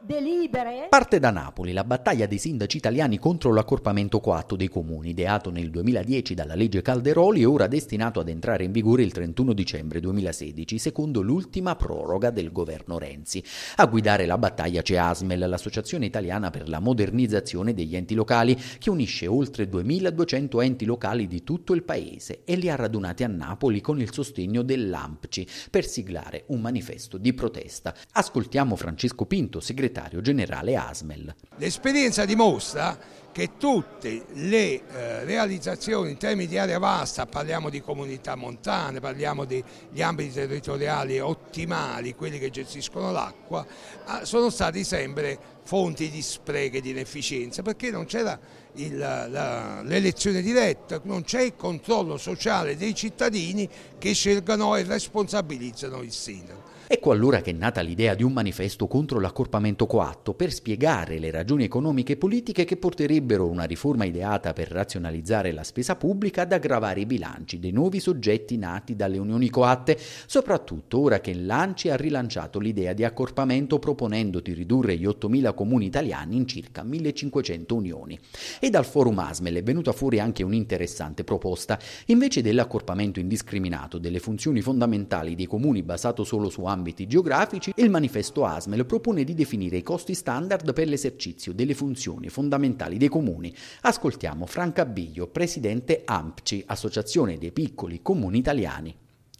delibere. Parte da Napoli la battaglia dei sindaci italiani contro l'accorpamento coatto dei comuni, ideato nel 2010 dalla legge Calderoli e ora destinato ad entrare in vigore il 31 dicembre 2016, secondo l'ultima proroga del governo Renzi. A guidare la battaglia c'è ASMEL, l'Associazione Italiana per la Modernizzazione degli Enti Locali, che unisce oltre 2200 enti locali di tutto il paese e li ha radunati a Napoli con il sostegno dell'AMPCI per siglare un manifesto di protesta. Ascoltiamo Francesco Pinto, segretario segretario generale Asmel L'esperienza dimostra che tutte le eh, realizzazioni in termini di area vasta, parliamo di comunità montane, parliamo degli ambiti territoriali ottimali, quelli che gestiscono l'acqua, ah, sono stati sempre fonti di spreche, di inefficienza, perché non c'era l'elezione diretta, non c'è il controllo sociale dei cittadini che scelgano e responsabilizzano il sindaco. Ecco allora che è nata l'idea di un manifesto contro l'accorpamento coatto per spiegare le ragioni ragioni economiche e politiche che porterebbero una riforma ideata per razionalizzare la spesa pubblica ad aggravare i bilanci dei nuovi soggetti nati dalle unioni coatte, soprattutto ora che l'ANCI ha rilanciato l'idea di accorpamento proponendo di ridurre gli 8.000 comuni italiani in circa 1.500 unioni. E dal forum ASMEL è venuta fuori anche un'interessante proposta. Invece dell'accorpamento indiscriminato delle funzioni fondamentali dei comuni basato solo su ambiti geografici, il manifesto ASMEL propone di definire i costi standard per l'esercizio esercizio delle funzioni fondamentali dei comuni, ascoltiamo Franca Biglio, presidente AMPCI, Associazione dei piccoli comuni italiani.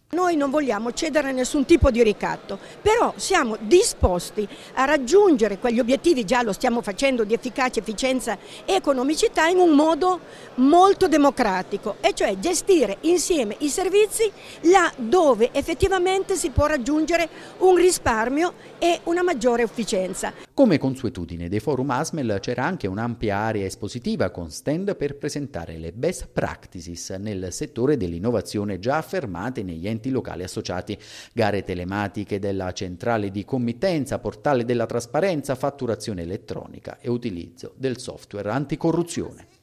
Noi non vogliamo cedere a nessun tipo di ricatto, però siamo disposti a raggiungere quegli obiettivi, già lo stiamo facendo, di efficacia, efficienza e economicità in un modo molto democratico, e cioè gestire insieme i servizi là dove effettivamente si può raggiungere un risparmio e una maggiore efficienza. Come consuetudine dei forum ASMEL c'era anche un'ampia area espositiva con stand per presentare le best practices nel settore dell'innovazione già affermate negli enti locali associati, gare telematiche della centrale di committenza, portale della trasparenza, fatturazione elettronica e utilizzo del software anticorruzione.